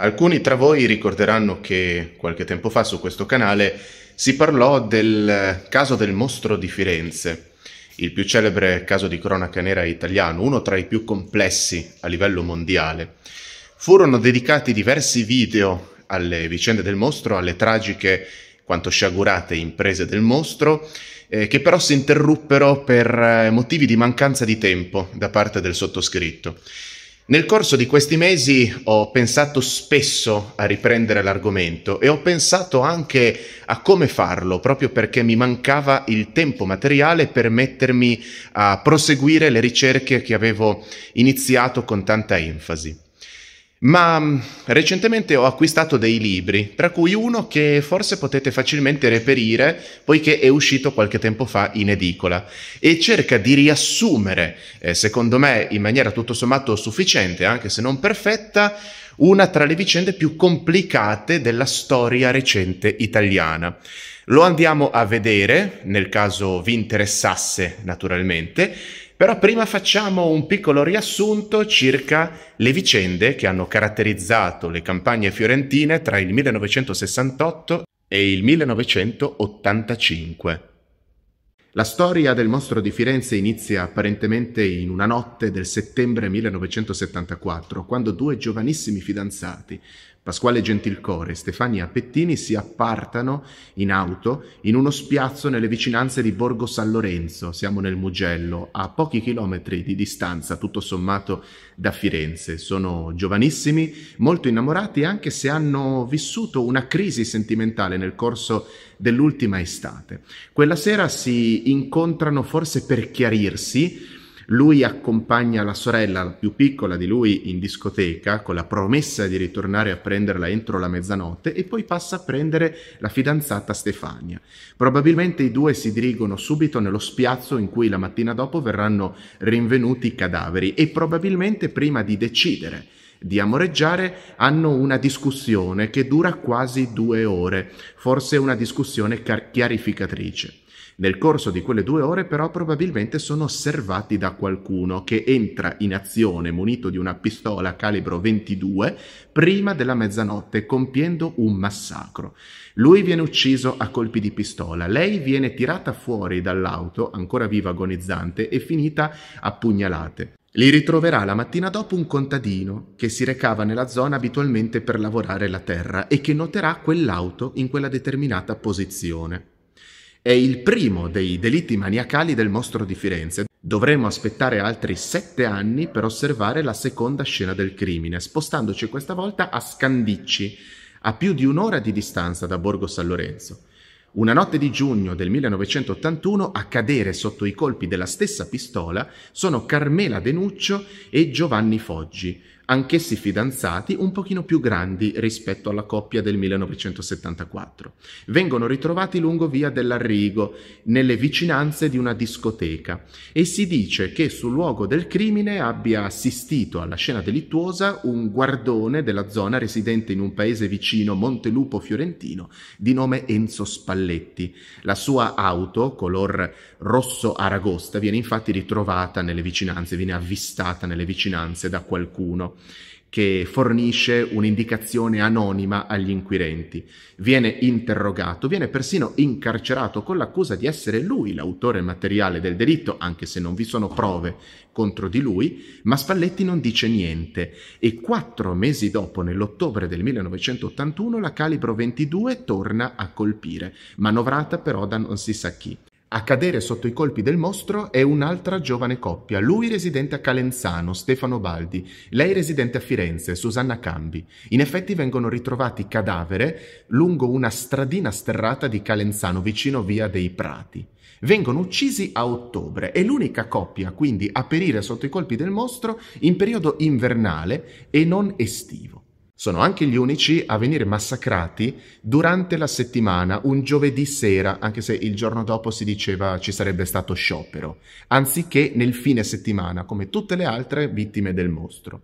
Alcuni tra voi ricorderanno che qualche tempo fa su questo canale si parlò del caso del mostro di Firenze, il più celebre caso di cronaca nera italiano, uno tra i più complessi a livello mondiale. Furono dedicati diversi video alle vicende del mostro, alle tragiche quanto sciagurate imprese del mostro, eh, che però si interruppero per eh, motivi di mancanza di tempo da parte del sottoscritto. Nel corso di questi mesi ho pensato spesso a riprendere l'argomento e ho pensato anche a come farlo, proprio perché mi mancava il tempo materiale per mettermi a proseguire le ricerche che avevo iniziato con tanta enfasi. Ma mm, recentemente ho acquistato dei libri, tra cui uno che forse potete facilmente reperire, poiché è uscito qualche tempo fa in edicola e cerca di riassumere, eh, secondo me in maniera tutto sommato sufficiente, anche se non perfetta, una tra le vicende più complicate della storia recente italiana. Lo andiamo a vedere, nel caso vi interessasse naturalmente, però prima facciamo un piccolo riassunto circa le vicende che hanno caratterizzato le campagne fiorentine tra il 1968 e il 1985. La storia del mostro di Firenze inizia apparentemente in una notte del settembre 1974, quando due giovanissimi fidanzati, Pasquale Gentilcore e Stefania Pettini si appartano in auto in uno spiazzo nelle vicinanze di Borgo San Lorenzo, siamo nel Mugello, a pochi chilometri di distanza tutto sommato da Firenze. Sono giovanissimi, molto innamorati anche se hanno vissuto una crisi sentimentale nel corso dell'ultima estate. Quella sera si incontrano forse per chiarirsi, lui accompagna la sorella la più piccola di lui in discoteca con la promessa di ritornare a prenderla entro la mezzanotte e poi passa a prendere la fidanzata Stefania. Probabilmente i due si dirigono subito nello spiazzo in cui la mattina dopo verranno rinvenuti i cadaveri e probabilmente prima di decidere di amoreggiare hanno una discussione che dura quasi due ore, forse una discussione car- chiarificatrice. Nel corso di quelle due ore però probabilmente sono osservati da qualcuno che entra in azione munito di una pistola calibro 22 prima della mezzanotte compiendo un massacro. Lui viene ucciso a colpi di pistola, lei viene tirata fuori dall'auto ancora viva agonizzante e finita a pugnalate. Li ritroverà la mattina dopo un contadino che si recava nella zona abitualmente per lavorare la terra e che noterà quell'auto in quella determinata posizione. È il primo dei delitti maniacali del mostro di Firenze. Dovremmo aspettare altri sette anni per osservare la seconda scena del crimine, spostandoci questa volta a Scandicci, a più di un'ora di distanza da Borgo San Lorenzo. Una notte di giugno del 1981 a cadere sotto i colpi della stessa pistola sono Carmela Denuccio e Giovanni Foggi, anch'essi fidanzati un pochino più grandi rispetto alla coppia del 1974. Vengono ritrovati lungo via dell'Arrigo, nelle vicinanze di una discoteca, e si dice che sul luogo del crimine abbia assistito alla scena delittuosa un guardone della zona residente in un paese vicino Montelupo Fiorentino di nome Enzo Spalletti. La sua auto, color rosso aragosta, viene infatti ritrovata nelle vicinanze, viene avvistata nelle vicinanze da qualcuno che fornisce un'indicazione anonima agli inquirenti. Viene interrogato, viene persino incarcerato con l'accusa di essere lui l'autore materiale del delitto, anche se non vi sono prove contro di lui, ma Spalletti non dice niente e quattro mesi dopo, nell'ottobre del 1981, la Calibro 22 torna a colpire, manovrata però da non si sa chi. A cadere sotto i colpi del mostro è un'altra giovane coppia, lui residente a Calenzano, Stefano Baldi, lei residente a Firenze, Susanna Cambi. In effetti vengono ritrovati cadavere lungo una stradina sterrata di Calenzano, vicino via dei Prati. Vengono uccisi a ottobre, è l'unica coppia quindi a perire sotto i colpi del mostro in periodo invernale e non estivo. Sono anche gli unici a venire massacrati durante la settimana, un giovedì sera, anche se il giorno dopo si diceva ci sarebbe stato sciopero, anziché nel fine settimana, come tutte le altre vittime del mostro.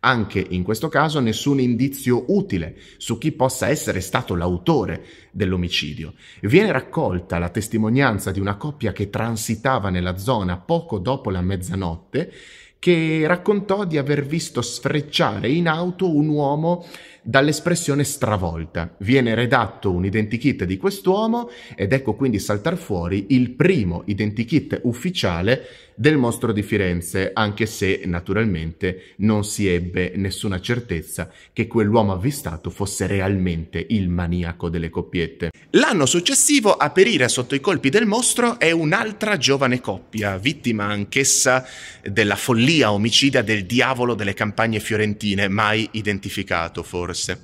Anche in questo caso nessun indizio utile su chi possa essere stato l'autore dell'omicidio. Viene raccolta la testimonianza di una coppia che transitava nella zona poco dopo la mezzanotte che raccontò di aver visto sfrecciare in auto un uomo dall'espressione stravolta. Viene redatto un identikit di quest'uomo ed ecco quindi saltar fuori il primo identikit ufficiale del mostro di Firenze, anche se naturalmente non si ebbe nessuna certezza che quell'uomo avvistato fosse realmente il maniaco delle coppiette. L'anno successivo a perire sotto i colpi del mostro è un'altra giovane coppia, vittima anch'essa della follia omicida del diavolo delle campagne fiorentine, mai identificato forse corse.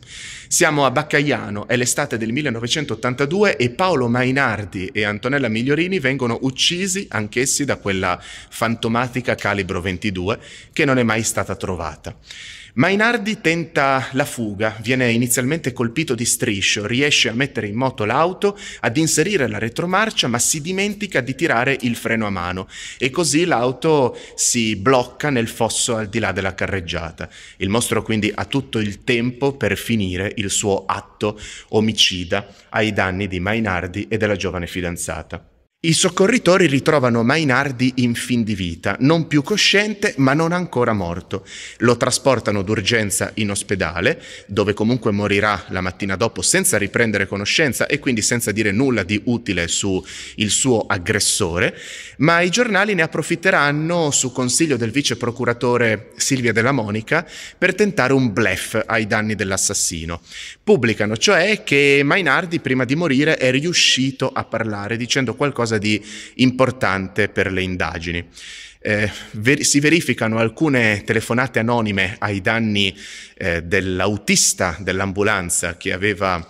Siamo a Baccaiano, è l'estate del 1982 e Paolo Mainardi e Antonella Migliorini vengono uccisi anch'essi da quella fantomatica calibro 22 che non è mai stata trovata. Mainardi tenta la fuga, viene inizialmente colpito di striscio, riesce a mettere in moto l'auto, ad inserire la retromarcia, ma si dimentica di tirare il freno a mano e così l'auto si blocca nel fosso al di là della carreggiata. Il mostro quindi ha tutto il tempo per finire il suo atto omicida ai danni di Mainardi e della giovane fidanzata. I soccorritori ritrovano Mainardi in fin di vita, non più cosciente ma non ancora morto. Lo trasportano d'urgenza in ospedale, dove comunque morirà la mattina dopo senza riprendere conoscenza e quindi senza dire nulla di utile sul suo aggressore, ma i giornali ne approfitteranno su consiglio del vice procuratore Silvia Della Monica per tentare un blef ai danni dell'assassino. Pubblicano cioè che Mainardi prima di morire è riuscito a parlare dicendo qualcosa qualcosa di importante per le indagini. Eh, ver- si verificano alcune telefonate anonime ai danni eh, dell'autista dell'ambulanza che aveva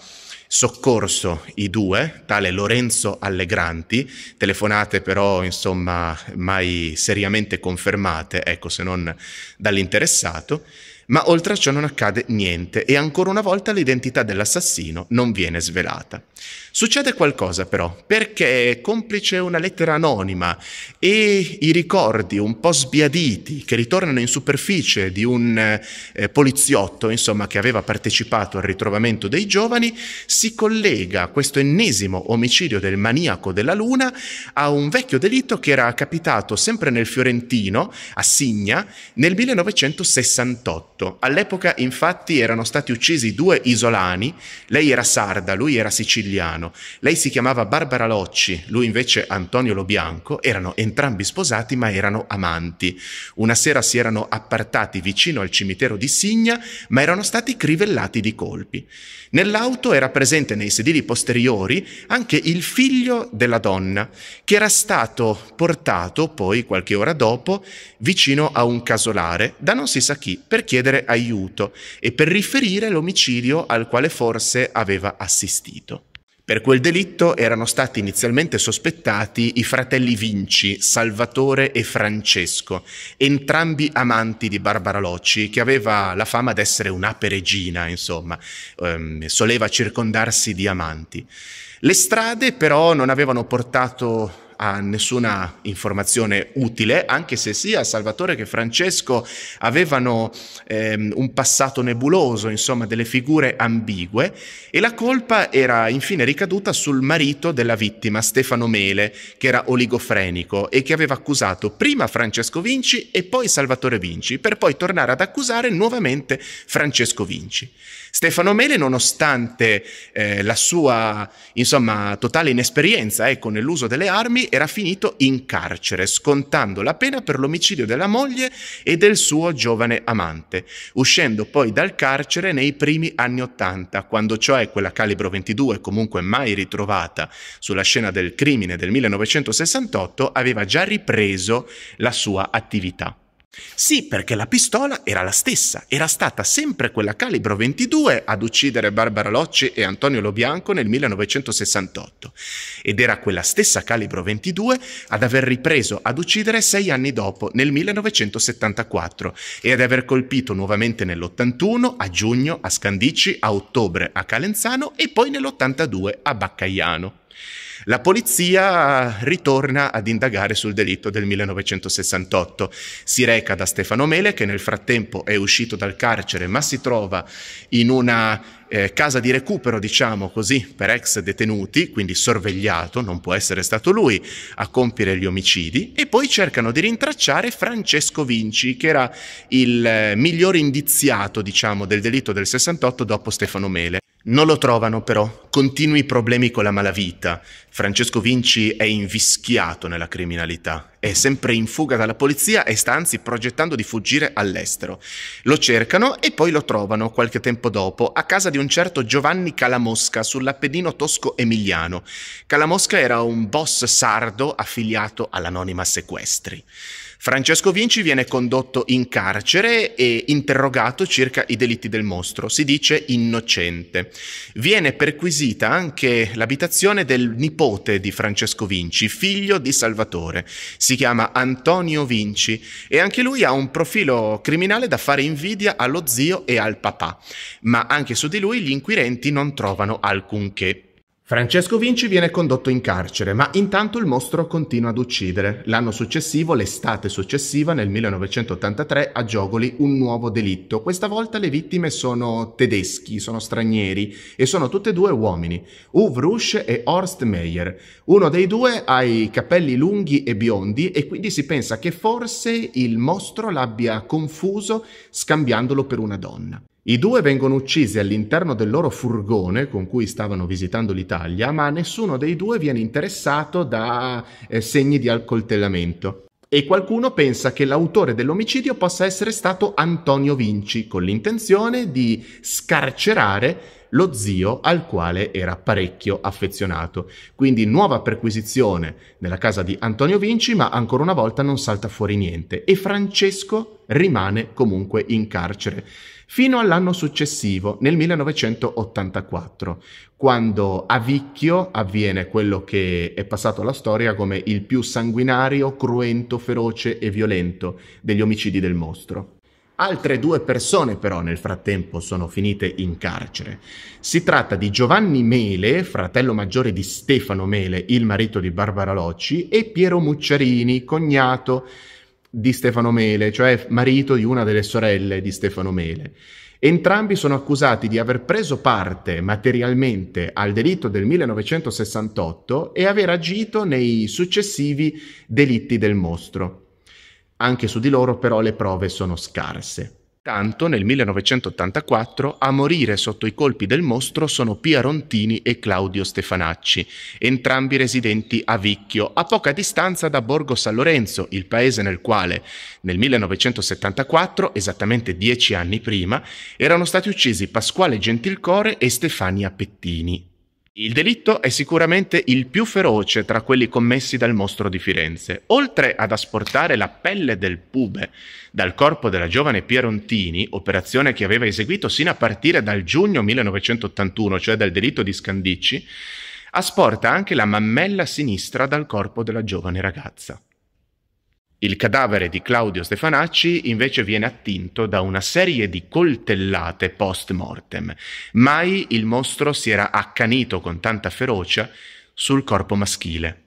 soccorso i due, tale Lorenzo Allegranti, telefonate però insomma mai seriamente confermate, ecco se non dall'interessato. Ma oltre a ciò non accade niente e ancora una volta l'identità dell'assassino non viene svelata. Succede qualcosa però, perché complice una lettera anonima e i ricordi un po' sbiaditi che ritornano in superficie di un eh, poliziotto, insomma, che aveva partecipato al ritrovamento dei giovani, si collega questo ennesimo omicidio del maniaco della luna a un vecchio delitto che era capitato sempre nel Fiorentino, a Signa, nel 1968 18. All'epoca infatti erano stati uccisi due isolani, lei era sarda, lui era siciliano, lei si chiamava Barbara Locci, lui invece Antonio Lo Bianco, erano entrambi sposati ma erano amanti. Una sera si erano appartati vicino al cimitero di Signa ma erano stati crivellati di colpi. Nell'auto era presente nei sedili posteriori anche il figlio della donna che era stato portato poi qualche ora dopo vicino a un casolare da non si sa chi per chiedere chiedere aiuto e per riferire l'omicidio al quale forse aveva assistito. Per quel delitto erano stati inizialmente sospettati i fratelli Vinci, Salvatore e Francesco, entrambi amanti di Barbara Locci, che aveva la fama d'essere un'ape regina, insomma, ehm, soleva circondarsi di amanti. Le strade però non avevano portato a nessuna informazione utile, anche se sia Salvatore che Francesco avevano ehm, un passato nebuloso, insomma delle figure ambigue, e la colpa era infine ricaduta sul marito della vittima, Stefano Mele, che era oligofrenico e che aveva accusato prima Francesco Vinci e poi Salvatore Vinci, per poi tornare ad accusare nuovamente Francesco Vinci. Stefano Mele, nonostante eh, la sua insomma, totale inesperienza ecco, nell'uso delle armi, era finito in carcere, scontando la pena per l'omicidio della moglie e del suo giovane amante, uscendo poi dal carcere nei primi anni Ottanta, quando cioè quella calibro 22, comunque mai ritrovata sulla scena del crimine del 1968, aveva già ripreso la sua attività. Sì, perché la pistola era la stessa, era stata sempre quella calibro 22 ad uccidere Barbara Locci e Antonio Lobianco nel 1968 ed era quella stessa calibro 22 ad aver ripreso ad uccidere sei anni dopo, nel 1974, e ad aver colpito nuovamente nell'81, a giugno a Scandici, a ottobre a Calenzano e poi nell'82 a Baccaiano. La polizia ritorna ad indagare sul delitto del 1968. Si reca da Stefano Mele, che nel frattempo è uscito dal carcere, ma si trova in una eh, casa di recupero, diciamo così, per ex detenuti, quindi sorvegliato, non può essere stato lui a compiere gli omicidi, e poi cercano di rintracciare Francesco Vinci, che era il eh, miglior indiziato, diciamo, del delitto del 68 dopo Stefano Mele. Non lo trovano però, continui problemi con la malavita. Francesco Vinci è invischiato nella criminalità, è sempre in fuga dalla polizia e sta anzi progettando di fuggire all'estero. Lo cercano e poi lo trovano qualche tempo dopo a casa di un certo Giovanni Calamosca sull'Appennino tosco-emiliano. Calamosca era un boss sardo affiliato all'anonima sequestri. Francesco Vinci viene condotto in carcere e interrogato circa i delitti del mostro. Si dice innocente. Viene perquisita anche l'abitazione del nipote di Francesco Vinci, figlio di Salvatore. Si chiama Antonio Vinci e anche lui ha un profilo criminale da fare invidia allo zio e al papà. Ma anche su di lui gli inquirenti non trovano alcunché. Francesco Vinci viene condotto in carcere, ma intanto il mostro continua ad uccidere. L'anno successivo, l'estate successiva, nel 1983, a Giogoli un nuovo delitto. Questa volta le vittime sono tedeschi, sono stranieri e sono tutte e due uomini, Uwe Rusch e Horst Meyer. Uno dei due ha i capelli lunghi e biondi e quindi si pensa che forse il mostro l'abbia confuso scambiandolo per una donna. I due vengono uccisi all'interno del loro furgone con cui stavano visitando l'Italia, ma nessuno dei due viene interessato da eh, segni di accoltellamento. E qualcuno pensa che l'autore dell'omicidio possa essere stato Antonio Vinci, con l'intenzione di scarcerare lo zio al quale era parecchio affezionato. Quindi nuova perquisizione nella casa di Antonio Vinci, ma ancora una volta non salta fuori niente e Francesco rimane comunque in carcere fino all'anno successivo, nel 1984, quando a Vicchio avviene quello che è passato alla storia come il più sanguinario, cruento, feroce e violento degli omicidi del mostro. Altre due persone però nel frattempo sono finite in carcere. Si tratta di Giovanni Mele, fratello maggiore di Stefano Mele, il marito di Barbara Locci, e Piero Mucciarini, cognato di Stefano Mele, cioè marito di una delle sorelle di Stefano Mele. Entrambi sono accusati di aver preso parte materialmente al delitto del 1968 e aver agito nei successivi delitti del mostro. Anche su di loro però le prove sono scarse. Tanto nel 1984 a morire sotto i colpi del mostro sono Pia Rontini e Claudio Stefanacci, entrambi residenti a Vicchio, a poca distanza da Borgo San Lorenzo, il paese nel quale nel 1974, esattamente dieci anni prima, erano stati uccisi Pasquale Gentilcore e Stefania Pettini. Il delitto è sicuramente il più feroce tra quelli commessi dal mostro di Firenze. Oltre ad asportare la pelle del pube dal corpo della giovane Pierontini, operazione che aveva eseguito sino a partire dal giugno 1981, cioè dal delitto di Scandicci, asporta anche la mammella sinistra dal corpo della giovane ragazza. Il cadavere di Claudio Stefanacci invece viene attinto da una serie di coltellate post mortem. Mai il mostro si era accanito con tanta ferocia sul corpo maschile.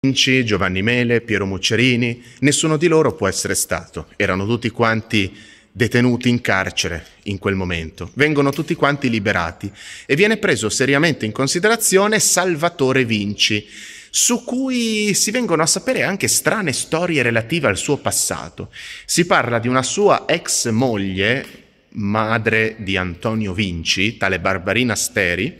Vinci, Giovanni Mele, Piero Muccerini, nessuno di loro può essere stato. Erano tutti quanti detenuti in carcere in quel momento. Vengono tutti quanti liberati e viene preso seriamente in considerazione Salvatore Vinci su cui si vengono a sapere anche strane storie relative al suo passato. Si parla di una sua ex moglie, madre di Antonio Vinci, tale Barbarina Steri,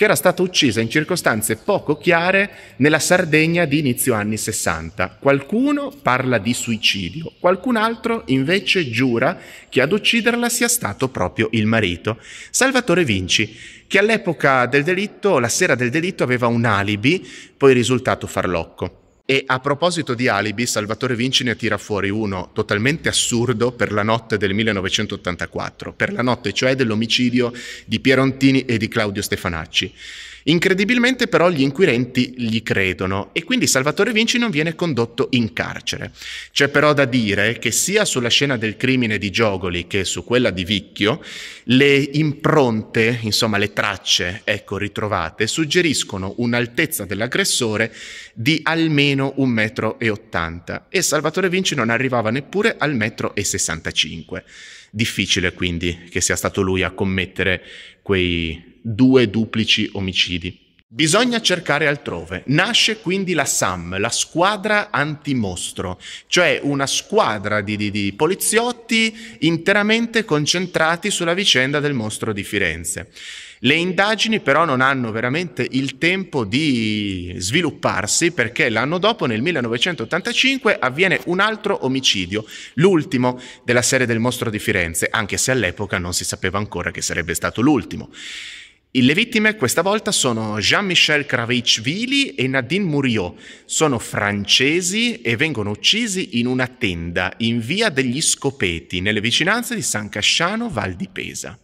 che era stata uccisa in circostanze poco chiare nella Sardegna di inizio anni 60. Qualcuno parla di suicidio, qualcun altro invece giura che ad ucciderla sia stato proprio il marito, Salvatore Vinci, che all'epoca del delitto, la sera del delitto, aveva un alibi, poi risultato farlocco. E a proposito di alibi, Salvatore Vinci ne tira fuori uno totalmente assurdo per la notte del 1984, per la notte cioè dell'omicidio di Pierontini e di Claudio Stefanacci. Incredibilmente però gli inquirenti gli credono e quindi Salvatore Vinci non viene condotto in carcere. C'è però da dire che sia sulla scena del crimine di Giogoli che su quella di Vicchio, le impronte, insomma le tracce, ecco, ritrovate, suggeriscono un'altezza dell'aggressore di almeno 1,80 m e Salvatore Vinci non arrivava neppure al 1,65 m. Difficile quindi che sia stato lui a commettere quei due duplici omicidi. Bisogna cercare altrove. Nasce quindi la SAM, la squadra antimostro, cioè una squadra di, di, di, poliziotti interamente concentrati sulla vicenda del mostro di Firenze. Le indagini però non hanno veramente il tempo di svilupparsi perché l'anno dopo, nel 1985, avviene un altro omicidio, l'ultimo della serie del mostro di Firenze, anche se all'epoca non si sapeva ancora che sarebbe stato l'ultimo. Le vittime questa volta sono Jean-Michel Craveichvili e Nadine Muriot. Sono francesi e vengono uccisi in una tenda in via degli Scopeti, nelle vicinanze di San Casciano, Val di Pesa.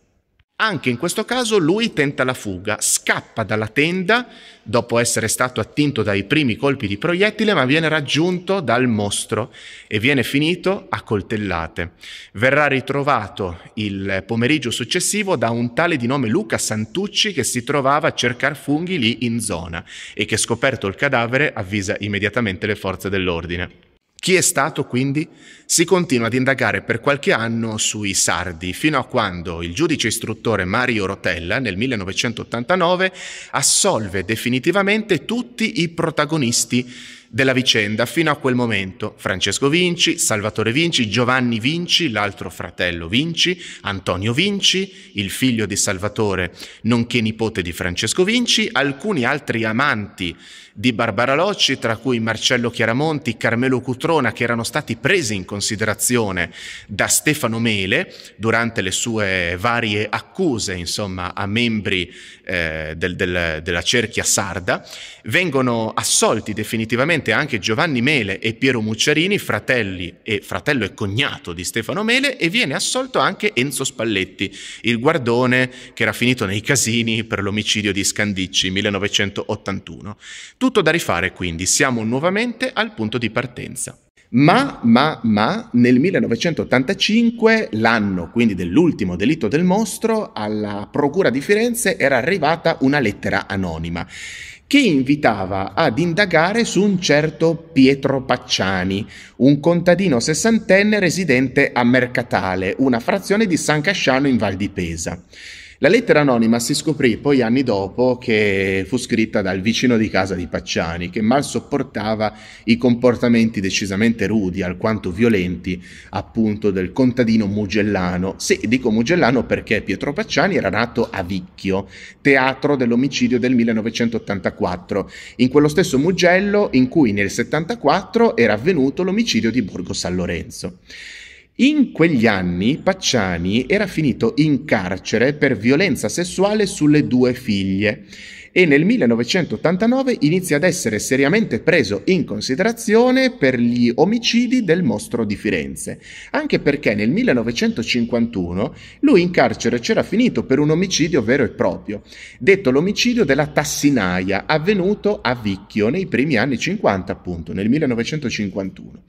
Anche in questo caso lui tenta la fuga, scappa dalla tenda dopo essere stato attinto dai primi colpi di proiettile, ma viene raggiunto dal mostro e viene finito a coltellate. Verrà ritrovato il pomeriggio successivo da un tale di nome Luca Santucci che si trovava a cercare funghi lì in zona e che scoperto il cadavere avvisa immediatamente le forze dell'ordine. Chi è stato quindi? Si continua ad indagare per qualche anno sui sardi, fino a quando il giudice istruttore Mario Rotella nel 1989 assolve definitivamente tutti i protagonisti della vicenda fino a quel momento. Francesco Vinci, Salvatore Vinci, Giovanni Vinci, l'altro fratello Vinci, Antonio Vinci, il figlio di Salvatore, nonché nipote di Francesco Vinci, alcuni altri amanti di Barbara Locci, tra cui Marcello Chiaramonti, Carmelo Cutrona, che erano stati presi in considerazione da Stefano Mele durante le sue varie accuse, insomma, a membri eh, del, del, della cerchia sarda, vengono assolti definitivamente anche Giovanni Mele e Piero Mucciarini, fratelli e, fratello e cognato di Stefano Mele, e viene assolto anche Enzo Spalletti, il guardone che era finito nei casini per l'omicidio di Scandicci 1981. Tutto da rifare quindi, siamo nuovamente al punto di partenza. Ma, ma, ma, nel 1985, l'anno quindi dell'ultimo delitto del mostro, alla Procura di Firenze era arrivata una lettera anonima che invitava ad indagare su un certo Pietro Pacciani, un contadino sessantenne residente a Mercatale, una frazione di San Casciano in Val di Pesa. La lettera anonima si scoprì poi anni dopo che fu scritta dal vicino di casa di Pacciani, che mal sopportava i comportamenti decisamente rudi, alquanto violenti, appunto del contadino mugellano. Sì, dico mugellano perché Pietro Pacciani era nato a Vicchio, teatro dell'omicidio del 1984, in quello stesso Mugello in cui nel 74 era avvenuto l'omicidio di Borgo San Lorenzo. In quegli anni Pacciani era finito in carcere per violenza sessuale sulle due figlie e nel 1989 inizia ad essere seriamente preso in considerazione per gli omicidi del mostro di Firenze, anche perché nel 1951 lui in carcere c'era finito per un omicidio vero e proprio, detto l'omicidio della Tassinaia avvenuto a Vicchio nei primi anni 50 appunto, nel 1951.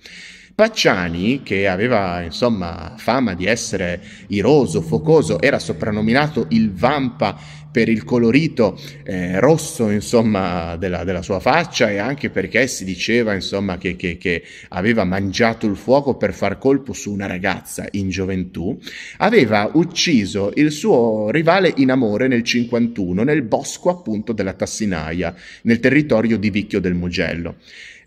Pacciani, che aveva insomma fama di essere iroso, focoso, era soprannominato il Vampa per il colorito eh, rosso insomma della, della, sua faccia e anche perché si diceva insomma che, che, che, aveva mangiato il fuoco per far colpo su una ragazza in gioventù, aveva ucciso il suo rivale in amore nel 51 nel bosco appunto della Tassinaia, nel territorio di Vicchio del Mugello.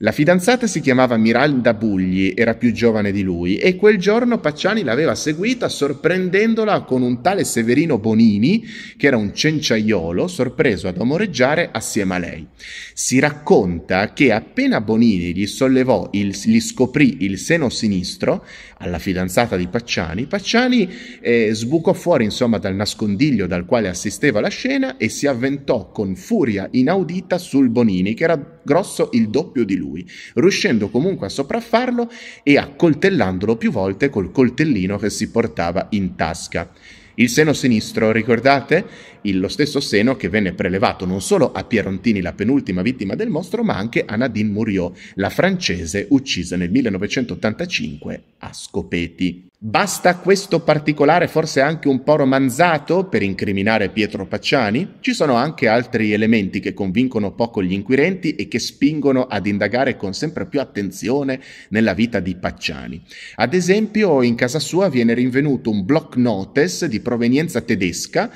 La fidanzata si chiamava Miranda Bugli, era più giovane di lui e quel giorno Pacciani l'aveva seguita sorprendendola con un tale Severino Bonini, che era un cenciaiolo, sorpreso ad amoreggiare assieme a lei. Si racconta che appena Bonini gli sollevò, il, gli scoprì il seno sinistro, alla fidanzata di Pacciani, Pacciani eh, sbucò fuori insomma dal nascondiglio dal quale assisteva la scena e si avventò con furia inaudita sul Bonini, che era grosso il doppio di lui, riuscendo comunque a sopraffarlo e accoltellandolo più volte col coltellino che si portava in tasca. Il seno sinistro, ricordate? Il, lo stesso seno che venne prelevato non solo a Pierontini, la penultima vittima del mostro, ma anche a Nadine Muriot, la francese uccisa nel 1985 a Scopeti. Basta questo particolare forse anche un po' romanzato per incriminare Pietro Pacciani? Ci sono anche altri elementi che convincono poco gli inquirenti e che spingono ad indagare con sempre più attenzione nella vita di Pacciani. Ad esempio, in casa sua viene rinvenuto un block notice di provenienza tedesca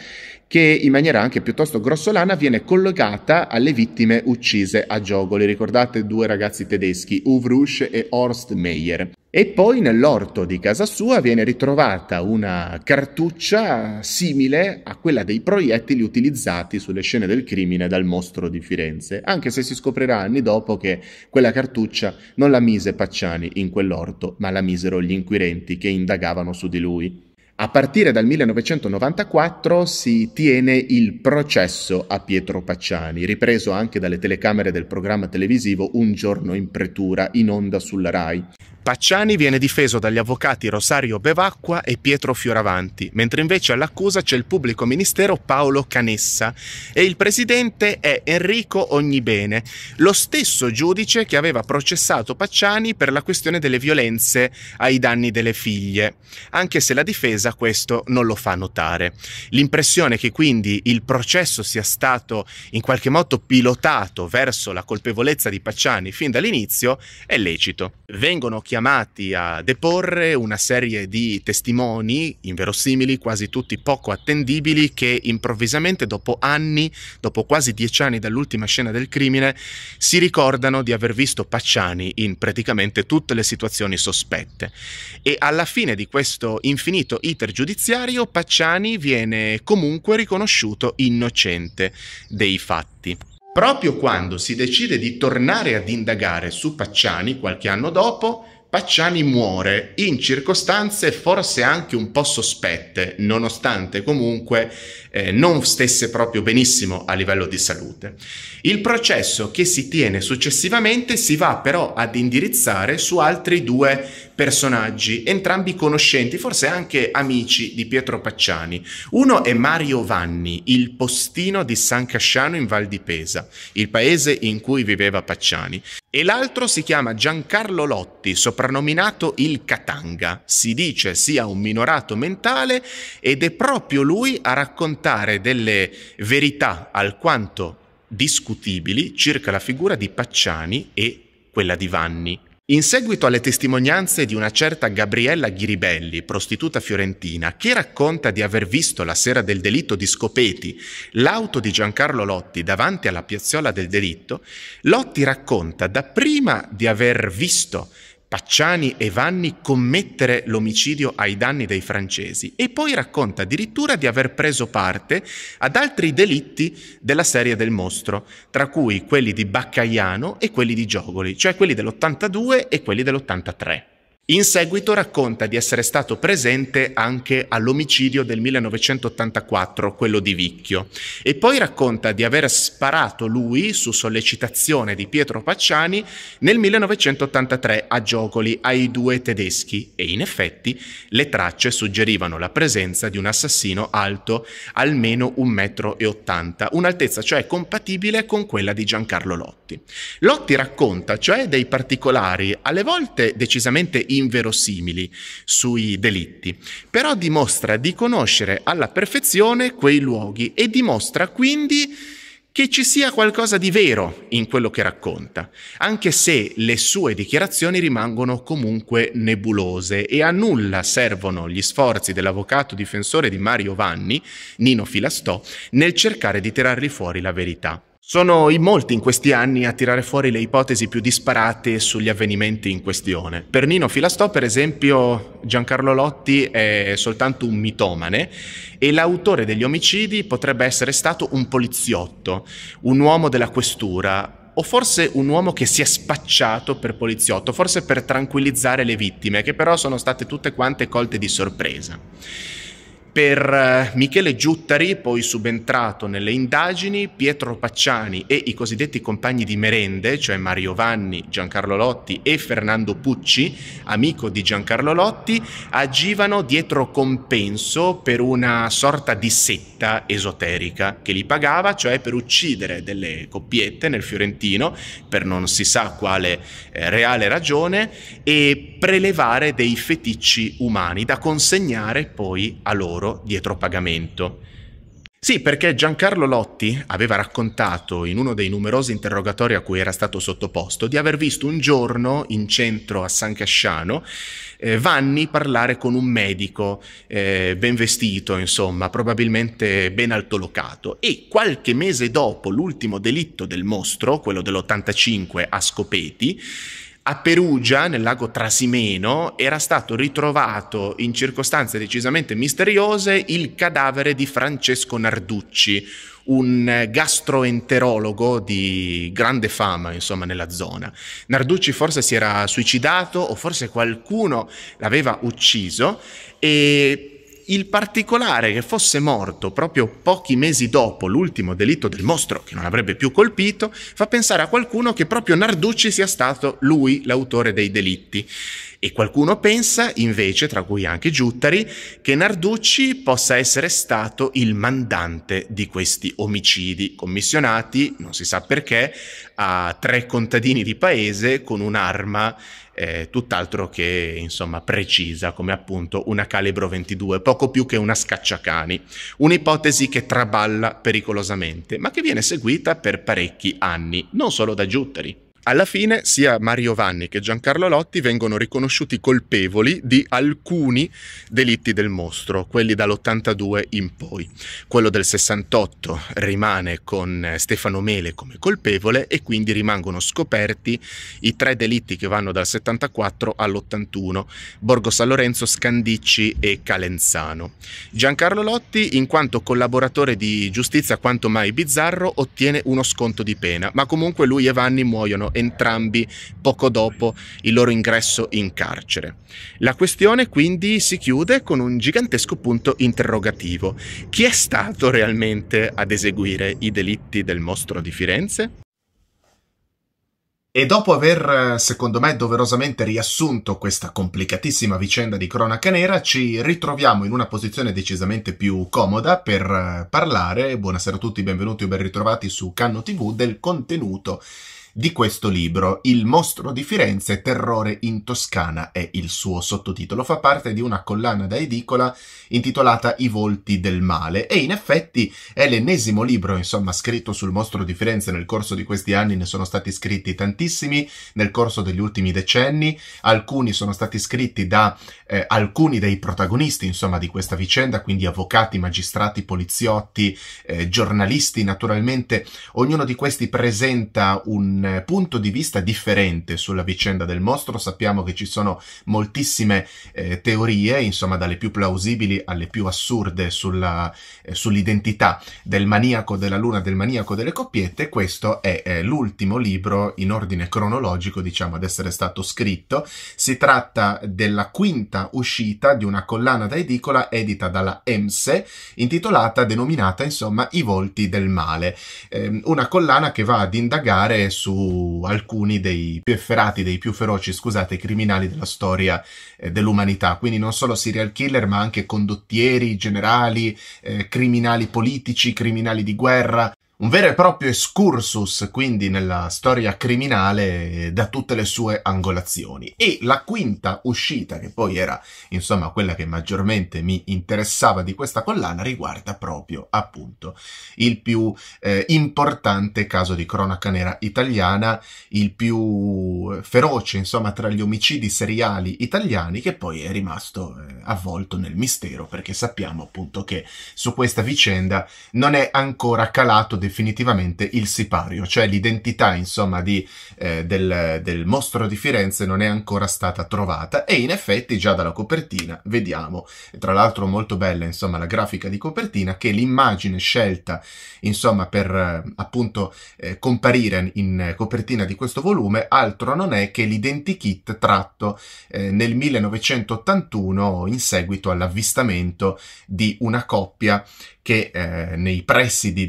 che in maniera anche piuttosto grossolana viene collegata alle vittime uccise a Giogoli. Ricordate due ragazzi tedeschi, Uv Rusch e Horst Meyer. E poi nell'orto di casa sua viene ritrovata una cartuccia simile a quella dei proiettili utilizzati sulle scene del crimine dal mostro di Firenze, anche se si scoprirà anni dopo che quella cartuccia non la mise Pacciani in quell'orto, ma la misero gli inquirenti che indagavano su di lui. A partire dal 1994 si tiene il processo a Pietro Pacciani, ripreso anche dalle telecamere del programma televisivo Un giorno in pretura in onda sulla RAI. Pacciani viene difeso dagli avvocati Rosario Bevacqua e Pietro Fioravanti, mentre invece all'accusa c'è il pubblico ministero Paolo Canessa e il presidente è Enrico Ognibene, lo stesso giudice che aveva processato Pacciani per la questione delle violenze ai danni delle figlie, anche se la difesa questo non lo fa notare. L'impressione che quindi il processo sia stato in qualche modo pilotato verso la colpevolezza di Pacciani fin dall'inizio è lecito. Vengono chiamati chiamati a deporre una serie di testimoni inverosimili, quasi tutti poco attendibili, che improvvisamente dopo anni, dopo quasi dieci anni dall'ultima scena del crimine, si ricordano di aver visto Pacciani in praticamente tutte le situazioni sospette. E alla fine di questo infinito iter giudiziario, Pacciani viene comunque riconosciuto innocente dei fatti. Proprio quando si decide di tornare ad indagare su Pacciani qualche anno dopo, Pacciani muore in circostanze forse anche un po' sospette, nonostante comunque eh, non stesse proprio benissimo a livello di salute. Il processo che si tiene successivamente si va però ad indirizzare su altri due personaggi, entrambi conoscenti, forse anche amici di Pietro Pacciani. Uno è Mario Vanni, il postino di San Casciano in Val di Pesa, il paese in cui viveva Pacciani. E l'altro si chiama Giancarlo Lotti, soprannominato il Catanga. Si dice sia un minorato mentale ed è proprio lui a raccontare delle verità alquanto discutibili circa la figura di Pacciani e quella di Vanni. In seguito alle testimonianze di una certa Gabriella Ghiribelli, prostituta fiorentina, che racconta di aver visto la sera del delitto di Scopeti l'auto di Giancarlo Lotti davanti alla piazzola del delitto, Lotti racconta dapprima di aver visto Pacciani e Vanni commettere l'omicidio ai danni dei francesi e poi racconta addirittura di aver preso parte ad altri delitti della serie del mostro, tra cui quelli di Baccaiano e quelli di Giogoli, cioè quelli dell'82 e quelli dell'83. In seguito racconta di essere stato presente anche all'omicidio del 1984, quello di Vicchio, e poi racconta di aver sparato lui, su sollecitazione di Pietro Pacciani, nel 1983 a Giocoli ai due tedeschi e in effetti le tracce suggerivano la presenza di un assassino alto almeno 1,80 m, un'altezza cioè compatibile con quella di Giancarlo Lotti. Lotti racconta cioè dei particolari, alle volte decisamente inverosimili sui delitti, però dimostra di conoscere alla perfezione quei luoghi e dimostra quindi che ci sia qualcosa di vero in quello che racconta, anche se le sue dichiarazioni rimangono comunque nebulose e a nulla servono gli sforzi dell'avvocato difensore di Mario Vanni, Nino Filastò, nel cercare di tirargli fuori la verità. Sono in molti in questi anni a tirare fuori le ipotesi più disparate sugli avvenimenti in questione. Per Nino Filastò, per esempio, Giancarlo Lotti è soltanto un mitomane e l'autore degli omicidi potrebbe essere stato un poliziotto, un uomo della questura, o forse un uomo che si è spacciato per poliziotto, forse per tranquillizzare le vittime, che però sono state tutte quante colte di sorpresa. Per eh, Michele Giuttari, poi subentrato nelle indagini, Pietro Pacciani e i cosiddetti compagni di merende, cioè Mario Vanni, Giancarlo Lotti e Fernando Pucci, amico di Giancarlo Lotti, agivano dietro compenso per una sorta di setta esoterica che li pagava, cioè per uccidere delle coppiette nel Fiorentino, per non si sa quale eh, reale ragione, e prelevare dei feticci umani da consegnare poi a loro lavoro dietro pagamento. Sì, perché Giancarlo Lotti aveva raccontato in uno dei numerosi interrogatori a cui era stato sottoposto di aver visto un giorno in centro a San Casciano eh, Vanni parlare con un medico eh, ben vestito, insomma, probabilmente ben altolocato e qualche mese dopo l'ultimo delitto del mostro, quello dell'85 a Scopeti, a Perugia, nel lago Trasimeno, era stato ritrovato in circostanze decisamente misteriose il cadavere di Francesco Narducci, un gastroenterologo di grande fama, insomma, nella zona. Narducci forse si era suicidato o forse qualcuno l'aveva ucciso e il particolare che fosse morto proprio pochi mesi dopo l'ultimo delitto del mostro che non avrebbe più colpito fa pensare a qualcuno che proprio Narducci sia stato lui l'autore dei delitti. E qualcuno pensa, invece, tra cui anche Giuttari, che Narducci possa essere stato il mandante di questi omicidi commissionati, non si sa perché, a tre contadini di paese con un'arma eh, tutt'altro che insomma, precisa, come appunto una calibro 22, poco più che una scacciacani. Un'ipotesi che traballa pericolosamente, ma che viene seguita per parecchi anni, non solo da Giuttari. Alla fine sia Mario Vanni che Giancarlo Lotti vengono riconosciuti colpevoli di alcuni delitti del mostro, quelli dall'82 in poi. Quello del 68 rimane con eh, Stefano Mele come colpevole e quindi rimangono scoperti i tre delitti che vanno dal 74 all'81, Borgo San Lorenzo, Scandicci e Calenzano. Giancarlo Lotti, in quanto collaboratore di giustizia quanto mai bizzarro, ottiene uno sconto di pena, ma comunque lui e Vanni muoiono entrambi poco dopo il loro ingresso in carcere. La questione quindi si chiude con un gigantesco punto interrogativo. Chi è stato realmente ad eseguire i delitti del mostro di Firenze? E dopo aver, secondo me, doverosamente riassunto questa complicatissima vicenda di cronaca nera, ci ritroviamo in una posizione decisamente più comoda per eh, parlare, buonasera a tutti, benvenuti o ben ritrovati su Canno TV, del contenuto di questo libro, Il mostro di Firenze, Terrore in Toscana è il suo sottotitolo, fa parte di una collana da edicola intitolata I volti del male e in effetti è l'ennesimo libro insomma scritto sul mostro di Firenze nel corso di questi anni, ne sono stati scritti tantissimi nel corso degli ultimi decenni, alcuni sono stati scritti da eh, alcuni dei protagonisti insomma di questa vicenda, quindi avvocati, magistrati, poliziotti, eh, giornalisti, naturalmente ognuno di questi presenta un eh, punto di vista differente sulla vicenda del mostro. Sappiamo che ci sono moltissime eh, teorie, insomma, dalle più plausibili alle più assurde sulla, eh, sull'identità del maniaco della luna, del maniaco delle coppiette. Questo è eh, l'ultimo libro in ordine cronologico, diciamo, ad essere stato scritto. Si tratta della quinta uscita di una collana da edicola edita dalla EMSE, intitolata, denominata, insomma, I volti del male. Ehm, una collana che va ad indagare su alcuni dei più efferati, dei più feroci, scusate, criminali della storia eh, dell'umanità. Quindi non solo serial killer, ma anche condottieri, generali, eh, criminali politici, criminali di guerra, un vero e proprio excursus quindi nella storia criminale eh, da tutte le sue angolazioni e la quinta uscita che poi era insomma quella che maggiormente mi interessava di questa collana riguarda proprio appunto il più eh, importante caso di cronaca nera italiana il più eh, feroce insomma tra gli omicidi seriali italiani che poi è rimasto eh, avvolto nel mistero perché sappiamo appunto che su questa vicenda non è ancora calato definitivamente il sipario, cioè l'identità insomma di, eh, del, del mostro di Firenze non è ancora stata trovata e in effetti già dalla copertina vediamo, tra l'altro molto bella insomma la grafica di copertina, che l'immagine scelta insomma per eh, appunto eh, comparire in copertina di questo volume altro non è che l'identikit tratto eh, nel 1981 in seguito all'avvistamento di una coppia che eh, nei pressi di,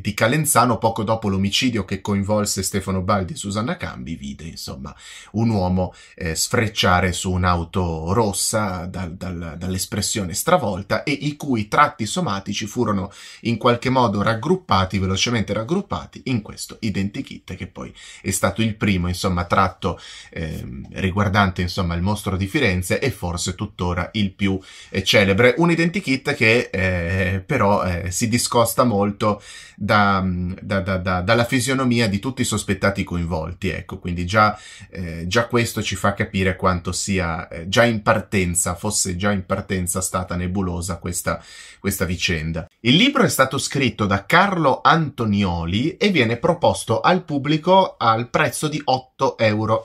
di, Calenzano, poco dopo l'omicidio che coinvolse Stefano Baldi e Susanna Cambi, vide insomma un uomo eh, sfrecciare su un'auto rossa dal, dal, dall'espressione stravolta e i cui tratti somatici furono in qualche modo raggruppati, velocemente raggruppati, in questo identikit che poi è stato il primo insomma tratto eh, riguardante insomma il mostro di Firenze e forse tuttora il più eh, celebre. Un identikit che eh, però però eh, si discosta molto mm, da, da, da, dalla fisionomia di tutti i sospettati coinvolti. Ecco, quindi già, eh, già questo ci fa capire quanto sia eh, già in partenza, fosse già in partenza stata nebulosa questa, questa vicenda. Il libro è stato scritto da Carlo Antonioli e viene proposto al pubblico al prezzo di 8,90 euro,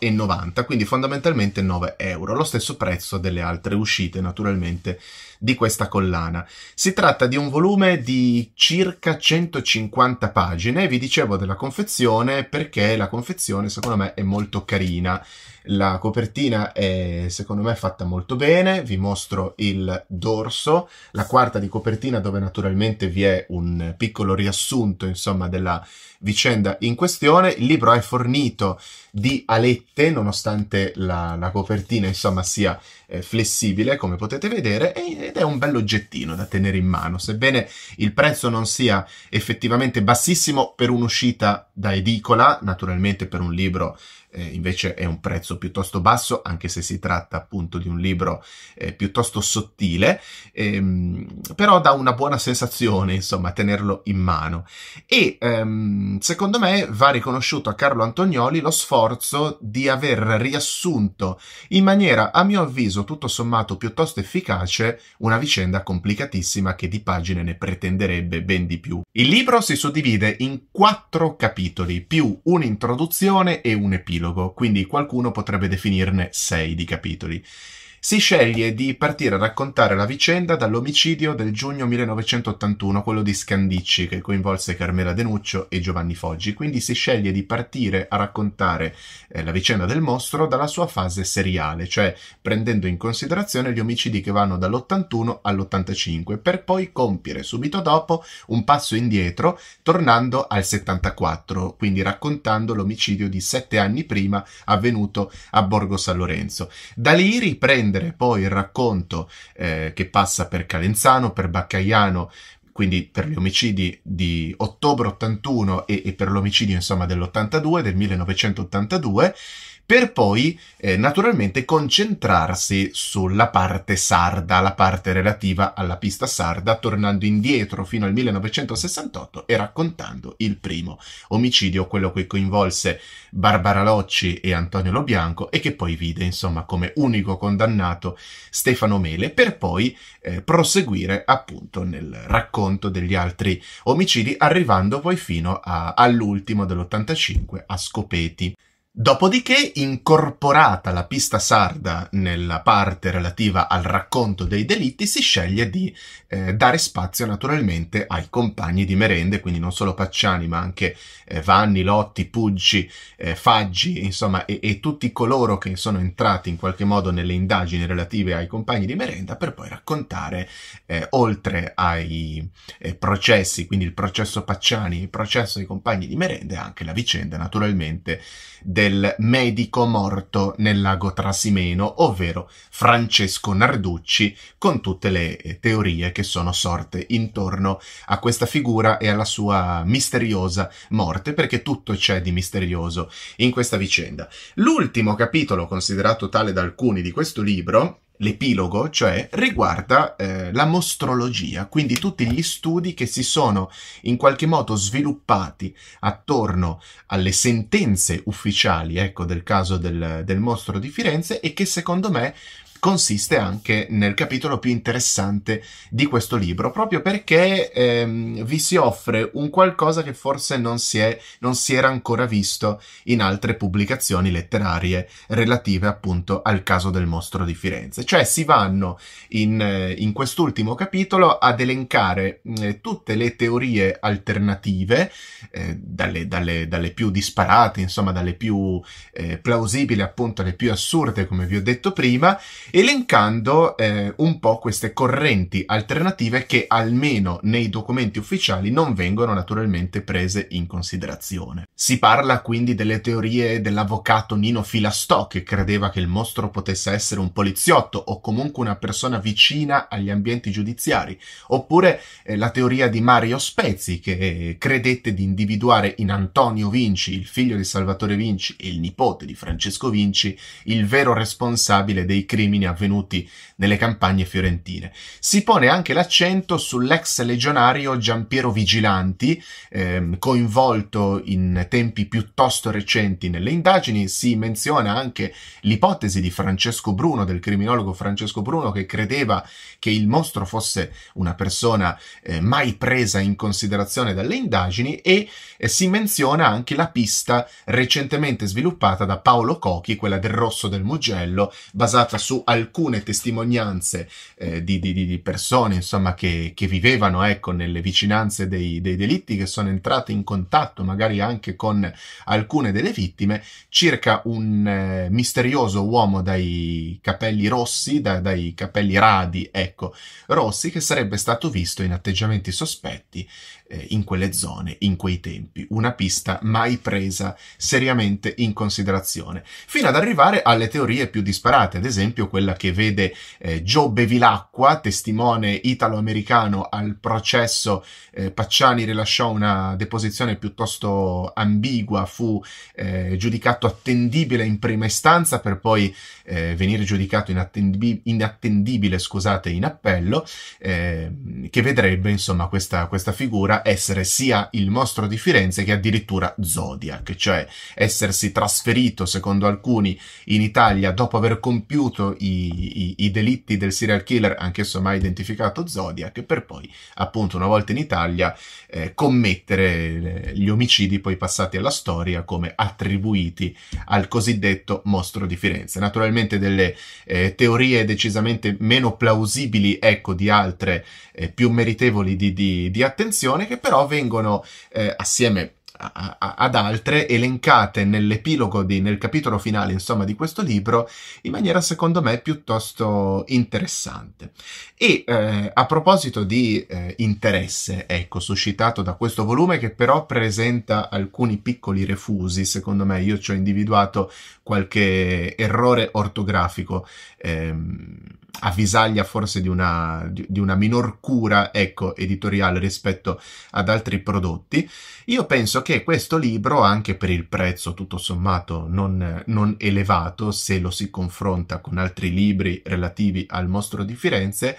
quindi fondamentalmente 9 euro, lo stesso prezzo delle altre uscite naturalmente di questa collana. Si tratta di un volume di circa 150 pagine, vi dicevo della confezione perché la confezione secondo me è molto carina. La copertina è secondo me fatta molto bene, vi mostro il dorso, la quarta di copertina dove naturalmente vi è un piccolo riassunto insomma della vicenda in questione. Il libro è fornito di alette nonostante la, la copertina insomma sia eh, flessibile come potete vedere ed è un bell'oggettino da tenere in mano, sebbene il prezzo non sia effettivamente bassissimo per un'uscita da edicola, naturalmente per un libro eh, invece è un prezzo piuttosto basso, anche se si tratta appunto di un libro eh, piuttosto sottile, ehm, però dà una buona sensazione, insomma, tenerlo in mano. E ehm, secondo me va riconosciuto a Carlo Antonioli lo sforzo di aver riassunto in maniera, a mio avviso, tutto sommato piuttosto efficace, una vicenda complicatissima che di pagine ne pretenderebbe ben di più. Il libro si suddivide in quattro capitoli, più un'introduzione e un epilogo epilogo, quindi qualcuno potrebbe definirne sei di capitoli si sceglie di partire a raccontare la vicenda dall'omicidio del giugno 1981, quello di Scandicci, che coinvolse Carmela Denuccio e Giovanni Foggi. Quindi si sceglie di partire a raccontare eh, la vicenda del mostro dalla sua fase seriale, cioè prendendo in considerazione gli omicidi che vanno dall'81 all'85, per poi compiere subito dopo un passo indietro, tornando al 74, quindi raccontando l'omicidio di sette anni prima avvenuto a Borgo San Lorenzo. Da lì riprende riprendere poi il racconto eh, che passa per Calenzano, per Baccaiano, quindi per gli omicidi di ottobre 81 e, e per l'omicidio insomma dell'82, del 1982, per poi eh, naturalmente concentrarsi sulla parte sarda, la parte relativa alla pista sarda, tornando indietro fino al 1968 e raccontando il primo omicidio, quello che coinvolse Barbara Locci e Antonio Lo Bianco e che poi vide insomma come unico condannato Stefano Mele, per poi eh, proseguire appunto nel racconto degli altri omicidi, arrivando poi fino a, all'ultimo dell'85 a Scopeti. Dopodiché, incorporata la pista sarda nella parte relativa al racconto dei delitti, si sceglie di eh, dare spazio naturalmente ai compagni di merende, quindi non solo Pacciani, ma anche eh, Vanni, Lotti, Puggi, eh, Faggi, insomma, e, e tutti coloro che sono entrati in qualche modo nelle indagini relative ai compagni di merenda, per poi raccontare, eh, oltre ai eh, processi, quindi il processo Pacciani, il processo dei compagni di merenda, anche la vicenda naturalmente del del medico morto nel lago Trasimeno, ovvero Francesco Narducci, con tutte le eh, teorie che sono sorte intorno a questa figura e alla sua misteriosa morte, perché tutto c'è di misterioso in questa vicenda. L'ultimo capitolo, considerato tale da alcuni di questo libro, l'epilogo, cioè, riguarda eh, la mostrologia, quindi tutti gli studi che si sono in qualche modo sviluppati attorno alle sentenze ufficiali, ecco, del caso del, del mostro di Firenze e che secondo me consiste anche nel capitolo più interessante di questo libro, proprio perché ehm, vi si offre un qualcosa che forse non si, è, non si era ancora visto in altre pubblicazioni letterarie relative appunto al caso del mostro di Firenze. Cioè si vanno in, eh, in quest'ultimo capitolo ad elencare eh, tutte le teorie alternative, eh, dalle, dalle, dalle, più disparate, insomma dalle più eh, plausibili appunto alle più assurde, come vi ho detto prima, elencando eh, un po' queste correnti alternative che almeno nei documenti ufficiali non vengono naturalmente prese in considerazione. Si parla quindi delle teorie dell'avvocato Nino Filastò che credeva che il mostro potesse essere un poliziotto o comunque una persona vicina agli ambienti giudiziari, oppure eh, la teoria di Mario Spezzi che eh, credette di individuare in Antonio Vinci, il figlio di Salvatore Vinci e il nipote di Francesco Vinci, il vero responsabile dei crimini crimini avvenuti nelle campagne fiorentine. Si pone anche l'accento sull'ex legionario Giampiero Vigilanti, ehm, coinvolto in tempi piuttosto recenti nelle indagini. Si menziona anche l'ipotesi di Francesco Bruno, del criminologo Francesco Bruno, che credeva che il mostro fosse una persona eh, mai presa in considerazione dalle indagini e eh, si menziona anche la pista recentemente sviluppata da Paolo Cochi, quella del Rosso del Mugello, basata su alcune testimonianze eh, di, di, di, persone insomma, che, che, vivevano ecco, nelle vicinanze dei, dei, delitti, che sono entrate in contatto magari anche con alcune delle vittime, circa un eh, misterioso uomo dai capelli rossi, da, dai capelli radi, ecco, rossi, che sarebbe stato visto in atteggiamenti sospetti eh, in quelle zone, in quei tempi, una pista mai presa seriamente in considerazione, fino ad arrivare alle teorie più disparate, ad esempio quella che vede eh, Joe Bevilacqua, testimone italo-americano al processo eh, Pacciani rilasciò una deposizione piuttosto ambigua, fu eh, giudicato attendibile in prima istanza per poi eh, venire giudicato inattendi- inattendibile, scusate, in appello, eh, che vedrebbe insomma questa, questa figura essere sia il mostro di Firenze che addirittura Zodiac, cioè essersi trasferito, secondo alcuni, in Italia dopo aver compiuto i, i, i delitti del serial killer, anch'esso mai identificato Zodiac, per poi, appunto, una volta in Italia, eh, commettere eh, gli omicidi poi passati alla storia come attribuiti al cosiddetto mostro di Firenze. Naturalmente delle eh, teorie decisamente meno plausibili, ecco, di altre eh, più meritevoli di, di, di attenzione, che però vengono eh, assieme ad altre elencate nell'epilogo di, nel capitolo finale insomma di questo libro in maniera secondo me piuttosto interessante e eh, a proposito di eh, interesse ecco suscitato da questo volume che però presenta alcuni piccoli refusi secondo me io ci ho individuato qualche errore ortografico ehm, avvisaglia forse di una, di, di una minor cura ecco, editoriale rispetto ad altri prodotti. Io penso che questo libro, anche per il prezzo tutto sommato non, non elevato, se lo si confronta con altri libri relativi al mostro di Firenze,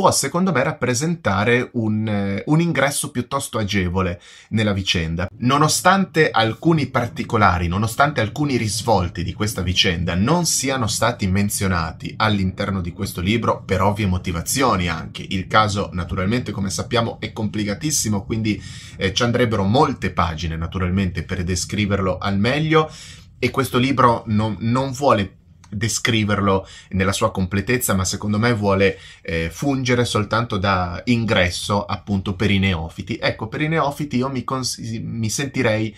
può secondo me rappresentare un, eh, un ingresso piuttosto agevole nella vicenda. Nonostante alcuni particolari, nonostante alcuni risvolti di questa vicenda non siano stati menzionati all'interno di questo libro per ovvie motivazioni anche, il caso naturalmente come sappiamo è complicatissimo, quindi eh, ci andrebbero molte pagine naturalmente per descriverlo al meglio e questo libro non, non vuole descriverlo nella sua completezza, ma secondo me vuole eh, fungere soltanto da ingresso appunto per i neofiti. Ecco, per i neofiti io mi, cons- mi sentirei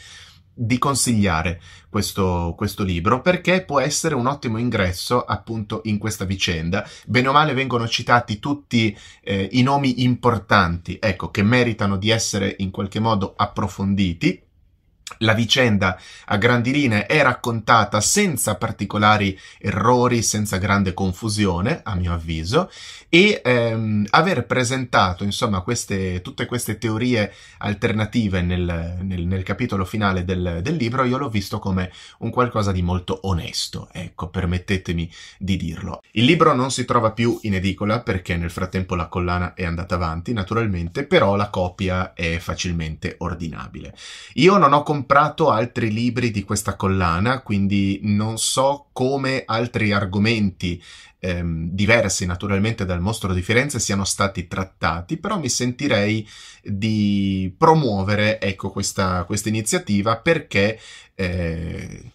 di consigliare questo, questo, libro perché può essere un ottimo ingresso appunto in questa vicenda. Bene o male vengono citati tutti eh, i nomi importanti, ecco, che meritano di essere in qualche modo approfonditi la vicenda a grandi linee è raccontata senza particolari errori, senza grande confusione, a mio avviso, e ehm, aver presentato insomma queste, tutte queste teorie alternative nel, nel, nel capitolo finale del, del, libro io l'ho visto come un qualcosa di molto onesto ecco permettetemi di dirlo il libro non si trova più in edicola perché nel frattempo la collana è andata avanti naturalmente però la copia è facilmente ordinabile io non ho comprato altri libri di questa collana quindi non so come altri argomenti ehm, diversi naturalmente dal mostro di Firenze siano stati trattati, però mi sentirei di promuovere ecco, questa, iniziativa perché eh,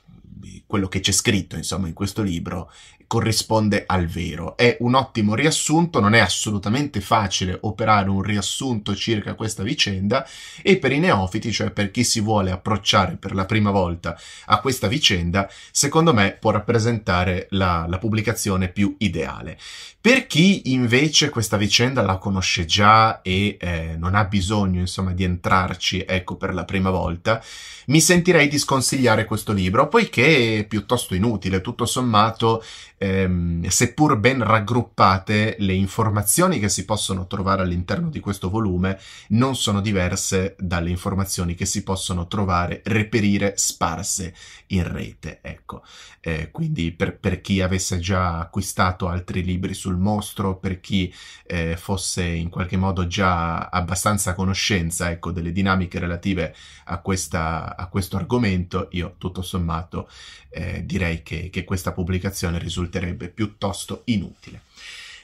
quello che c'è scritto insomma in questo libro corrisponde al vero. È un ottimo riassunto, non è assolutamente facile operare un riassunto circa questa vicenda e per i neofiti, cioè per chi si vuole approcciare per la prima volta a questa vicenda, secondo me può rappresentare la, la pubblicazione più ideale. Per chi invece questa vicenda la conosce già e eh, non ha bisogno insomma di entrarci ecco per la prima volta, mi sentirei di sconsigliare questo libro, poiché è piuttosto inutile, tutto sommato ehm, seppur ben raggruppate, le informazioni che si possono trovare all'interno di questo volume non sono diverse dalle informazioni che si possono trovare, reperire sparse in rete. Ecco, eh, quindi per, per, chi avesse già acquistato altri libri sul mostro, per chi eh, fosse in qualche modo già abbastanza a conoscenza ecco, delle dinamiche relative a, questa, a questo argomento, io tutto sommato eh, direi che, che questa pubblicazione risulterebbe piuttosto inutile.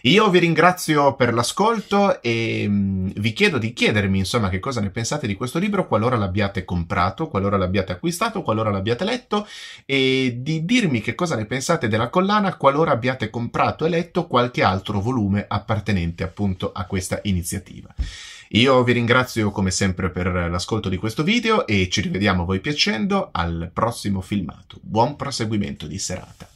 Io vi ringrazio per l'ascolto e mm, vi chiedo di chiedermi insomma che cosa ne pensate di questo libro qualora l'abbiate comprato, qualora l'abbiate acquistato, qualora l'abbiate letto e di dirmi che cosa ne pensate della collana qualora abbiate comprato e letto qualche altro volume appartenente appunto a questa iniziativa. Io vi ringrazio come sempre per l'ascolto di questo video e ci rivediamo voi piacendo al prossimo filmato. Buon proseguimento di serata.